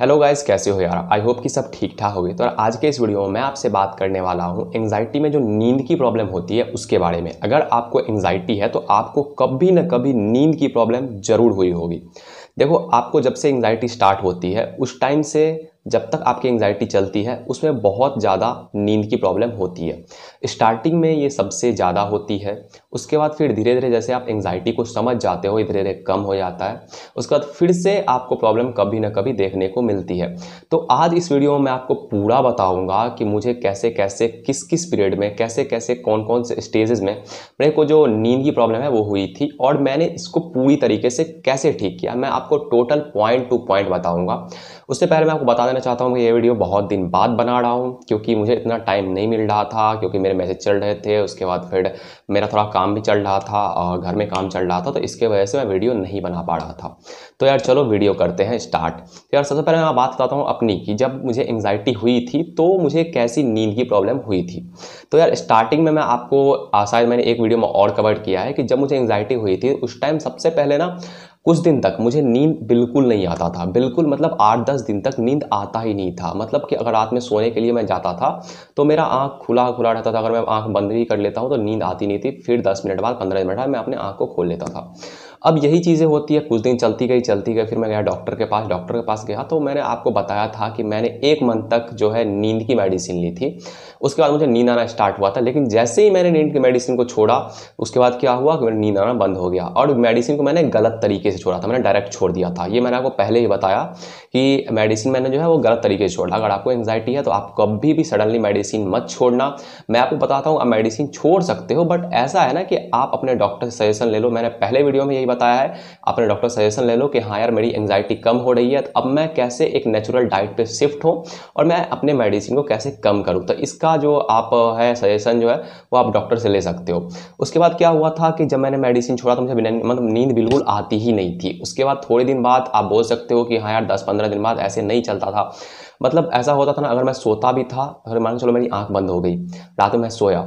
hello guys कैसे हो यार आई होप कि सब ठीक ठाक होगी तो आज के इस वीडियो में मैं आपसे बात करने वाला हूँ एंग्जाइटी में जो नींद की प्रॉब्लम होती है उसके बारे में अगर आपको एंग्जाइटी है तो आपको कभी ना कभी नींद की प्रॉब्लम जरूर हुई होगी देखो आपको जब से एंग्जाइटी स्टार्ट होती है उस टाइम से जब तक आपकी एंग्जाइटी चलती है उसमें बहुत ज़्यादा नींद की प्रॉब्लम होती है स्टार्टिंग में ये सबसे ज़्यादा होती है उसके बाद फिर धीरे धीरे जैसे आप एंगजाइटी को समझ जाते हो धीरे धीरे कम हो जाता है उसके बाद फिर से आपको प्रॉब्लम कभी ना कभी देखने को मिलती है तो आज इस वीडियो में मैं आपको पूरा बताऊँगा कि मुझे कैसे कैसे किस किस पीरियड में कैसे कैसे कौन कौन से स्टेजेस में मेरे को जो नींद की प्रॉब्लम है वो हुई थी और मैंने इसको पूरी तरीके से कैसे ठीक किया मैं आपको टोटल पॉइंट टू पॉइंट बताऊँगा उससे पहले मैं आपको बता देना चाहता हूँ कि ये वीडियो बहुत दिन बाद बना रहा हूँ क्योंकि मुझे इतना टाइम नहीं मिल रहा था क्योंकि मेरे मैसेज चल रहे थे उसके बाद फिर मेरा थोड़ा काम भी चल रहा था और घर में काम चल रहा था तो इसके वजह से मैं वीडियो नहीं बना पा रहा था तो यार चलो वीडियो करते हैं स्टार्ट तो यार सबसे पहले मैं बात बताता हूँ अपनी की जब मुझे एंगजाइटी हुई थी तो मुझे कैसी नींद की प्रॉब्लम हुई थी तो यार स्टार्टिंग में मैं आपको शायद मैंने एक वीडियो में और कवर किया है कि जब मुझे एंगजाइटी हुई थी उस टाइम सबसे पहले ना कुछ दिन तक मुझे नींद बिल्कुल नहीं आता था बिल्कुल मतलब आठ दस दिन तक नींद आता ही नहीं था मतलब कि अगर रात में सोने के लिए मैं जाता था तो मेरा आँख खुला खुला रहता था अगर मैं आँख बंद भी कर लेता हूँ तो नींद आती नहीं थी फिर दस मिनट बाद पंद्रह मिनट बाद मैं अपने आँख को खोल लेता था अब यही चीज़ें होती है कुछ दिन चलती गई चलती गई फिर मैं गया डॉक्टर के पास डॉक्टर के पास गया तो मैंने आपको बताया था कि मैंने एक मंथ तक जो है नींद की मेडिसिन ली थी उसके बाद मुझे नींद आना स्टार्ट हुआ था लेकिन जैसे ही मैंने नींद की मेडिसिन को छोड़ा उसके बाद क्या हुआ कि मेरा नींद आना बंद हो गया और मेडिसिन को मैंने गलत तरीके से छोड़ा था मैंने डायरेक्ट छोड़ दिया था ये मैंने आपको पहले ही बताया कि मेडिसिन मैंने जो है वो गलत तरीके से छोड़ा अगर आपको एंगजाइटी है तो आप कभी भी सडनली मेडिसिन मत छोड़ना मैं आपको बताता हूँ आप मेडिसिन छोड़ सकते हो बट ऐसा है ना कि आप अपने डॉक्टर से सजेशन ले लो मैंने पहले वीडियो में यही बताया है अपने डॉक्टर सजेशन ले लो कि हाँ यार मेरी एंगजाइटी कम हो रही है तो अब मैं कैसे एक नेचुरल डाइट पे शिफ्ट हूँ और मैं अपने मेडिसिन को कैसे कम करूँ तो इसका जो आप है सजेशन जो है वो आप डॉक्टर से ले सकते हो उसके बाद क्या हुआ था कि जब मैंने मेडिसिन छोड़ा तो मुझे मतलब नींद बिल्कुल आती ही नहीं थी उसके बाद थोड़े दिन बाद आप बोल सकते हो कि हाँ यार दस पंद्रह दिन बाद ऐसे नहीं चलता था मतलब ऐसा होता था ना अगर मैं सोता भी था अगर तो मान चलो मेरी आंख बंद हो गई रात में मैं सोया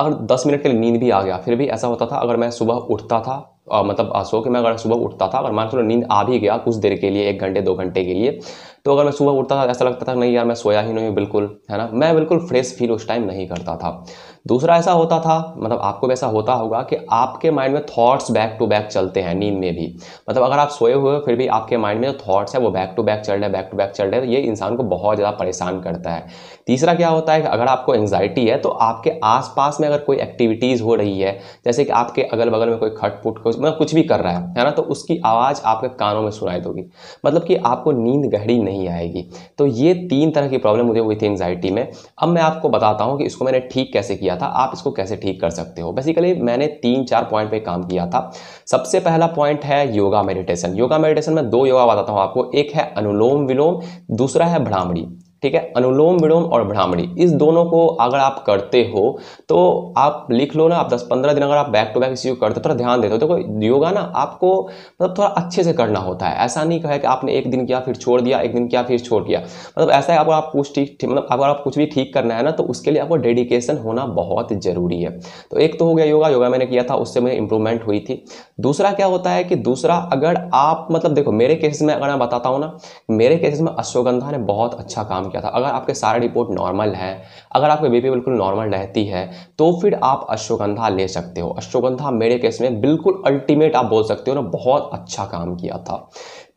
अगर 10 मिनट के लिए नींद भी आ गया फिर भी ऐसा होता था अगर मैं सुबह उठता था मतलब सो के मैं अगर सुबह उठता था अगर मान लो नींद आ भी गया कुछ देर के लिए एक घंटे दो घंटे के लिए तो अगर मैं सुबह उठता था ऐसा लगता था नहीं यार मैं सोया ही नहीं हूँ बिल्कुल है ना मैं बिल्कुल फ्रेश फील उस टाइम नहीं करता था दूसरा ऐसा होता था मतलब आपको वैसा होता होगा कि आपके माइंड में थॉट्स बैक टू बैक चलते हैं नींद में भी मतलब अगर आप सोए हुए फिर भी आपके माइंड में जो थॉट्स है वो बैक टू बैक चल रहे हैं बैक टू बैक चल रहे हैं तो ये इंसान को बहुत ज़्यादा परेशान करता है तीसरा क्या होता है कि अगर आपको एंगजाइटी है तो आपके आसपास में अगर कोई एक्टिविटीज़ हो रही है जैसे कि आपके अगल बगल में कोई खट पुट मतलब कुछ भी कर रहा है है ना तो उसकी आवाज़ आपके कानों में सुनाई देगी मतलब कि आपको नींद गहरी नहीं नहीं आएगी तो ये तीन तरह की प्रॉब्लम मुझे हुई थी एंगजाइटी में अब मैं आपको बताता हूँ कि इसको मैंने ठीक कैसे किया था आप इसको कैसे ठीक कर सकते हो बेसिकली मैंने तीन चार पॉइंट पे काम किया था सबसे पहला पॉइंट है योगा मेडिटेशन योगा मेडिटेशन में दो योगा बताता हूँ आपको एक है अनुलोम विलोम दूसरा है भ्रामड़ी ठीक है अनुलोम विलोम और भ्रामरी इस दोनों को अगर आप करते हो तो आप लिख लो ना आप 10-15 दिन अगर आप बैक टू बैक इसी योग करते हो थोड़ा ध्यान देते हो देखो योगा ना आपको मतलब थोड़ा अच्छे से करना होता है ऐसा नहीं कहा कि आपने एक दिन किया फिर छोड़ दिया एक दिन किया फिर छोड़ दिया मतलब ऐसा है अगर आप कुछ ठीक मतलब अगर आप कुछ भी ठीक करना है ना तो उसके लिए आपको डेडिकेशन होना बहुत ज़रूरी है तो एक तो हो गया योगा योगा मैंने किया था उससे मुझे इंप्रूवमेंट हुई थी दूसरा क्या होता है कि दूसरा अगर आप मतलब देखो मेरे केसेस में अगर मैं बताता हूँ ना मेरे केसेस में अश्वगंधा ने बहुत अच्छा काम किया था अगर आपके सारे रिपोर्ट नॉर्मल है अगर आपकी बीपी बिल्कुल नॉर्मल रहती है तो फिर आप अश्वगंधा ले सकते हो अश्वगंधा मेरे केस में बिल्कुल अल्टीमेट आप बोल सकते हो ना बहुत अच्छा काम किया था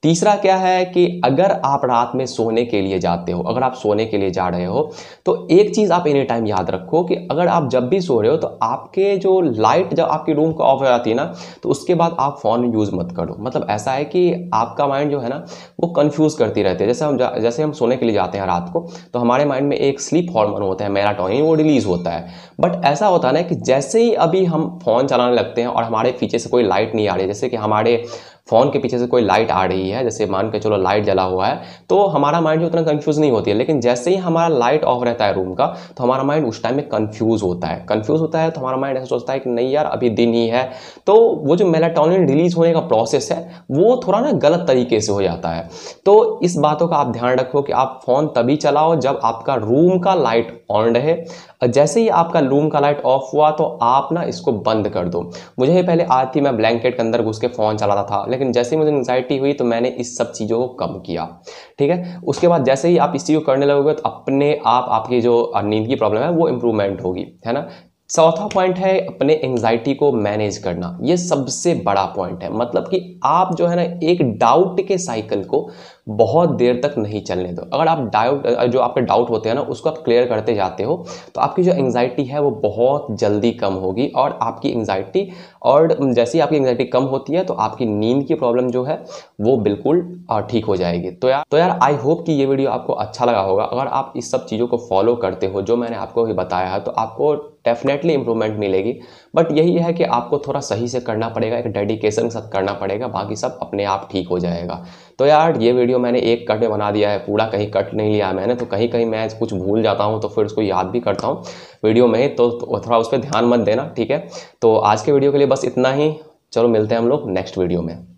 तीसरा क्या है कि अगर आप रात में सोने के लिए जाते हो अगर आप सोने के लिए जा रहे हो तो एक चीज़ आप एनी टाइम याद रखो कि अगर आप जब भी सो रहे हो तो आपके जो लाइट जब आपकी रूम को ऑफ हो जाती है ना तो उसके बाद आप फ़ोन यूज़ मत करो मतलब ऐसा है कि आपका माइंड जो है ना वो कन्फ्यूज़ करती रहती है जैसे हम जैसे हम सोने के लिए जाते हैं रात को तो हमारे माइंड में एक स्लीप हॉर्मोन होता है मेराटोनिन वो रिलीज़ होता है बट ऐसा होता है ना कि जैसे ही अभी हम फ़ोन चलाने लगते हैं और हमारे पीछे से कोई लाइट नहीं आ रही जैसे कि हमारे फ़ोन के पीछे से कोई लाइट आ रही है जैसे मान के चलो लाइट जला हुआ है तो हमारा माइंड जो उतना कन्फ्यूज़ नहीं होती है लेकिन जैसे ही हमारा लाइट ऑफ रहता है रूम का तो हमारा माइंड उस टाइम में कन्फ्यूज़ होता है कन्फ्यूज़ होता है तो हमारा माइंड ऐसा सोचता है कि नहीं यार अभी दिन ही है तो वो जो मेलाटोनिन रिलीज होने का प्रोसेस है वो थोड़ा ना गलत तरीके से हो जाता है तो इस बातों का आप ध्यान रखो कि आप फ़ोन तभी चलाओ जब आपका रूम का लाइट ऑन रहे जैसे ही आपका लूम का लाइट ऑफ हुआ तो आप ना इसको बंद कर दो मुझे ये पहले आज थी मैं ब्लैंकेट के अंदर घुस के फ़ोन चलाता था लेकिन जैसे ही मुझे एंगजाइटी हुई तो मैंने इस सब चीज़ों को कम किया ठीक है उसके बाद जैसे ही आप इस चीज़ को करने लगोगे तो अपने आप आपकी जो नींद की प्रॉब्लम है वो इम्प्रूवमेंट होगी है ना चौथा पॉइंट है अपने एंग्जाइटी को मैनेज करना ये सबसे बड़ा पॉइंट है मतलब कि आप जो है ना एक डाउट के साइकिल को बहुत देर तक नहीं चलने दो अगर आप डाउट जो आपके डाउट होते हैं ना उसको आप क्लियर करते जाते हो तो आपकी जो एंग्जाइटी है वो बहुत जल्दी कम होगी और आपकी एंग्जाइटी और जैसे ही आपकी एंग्जाइटी कम होती है तो आपकी नींद की प्रॉब्लम जो है वो बिल्कुल ठीक हो जाएगी तो यार तो यार आई होप कि ये वीडियो आपको अच्छा लगा होगा अगर आप इस सब चीज़ों को फॉलो करते हो जो मैंने आपको बताया है तो आपको डेफिनेटली इंप्रूवमेंट मिलेगी बट यही है कि आपको थोड़ा सही से करना पड़ेगा एक डेडिकेशन के साथ करना पड़ेगा बाकी सब अपने आप ठीक हो जाएगा तो यार ये वीडियो मैंने एक कट में बना दिया है पूरा कहीं कट नहीं लिया मैंने तो कहीं कहीं मैं कुछ भूल जाता हूँ तो फिर उसको याद भी करता हूँ वीडियो में तो थोड़ा उस पर ध्यान मत देना ठीक है तो आज के वीडियो के लिए बस इतना ही चलो मिलते हैं हम लोग नेक्स्ट वीडियो में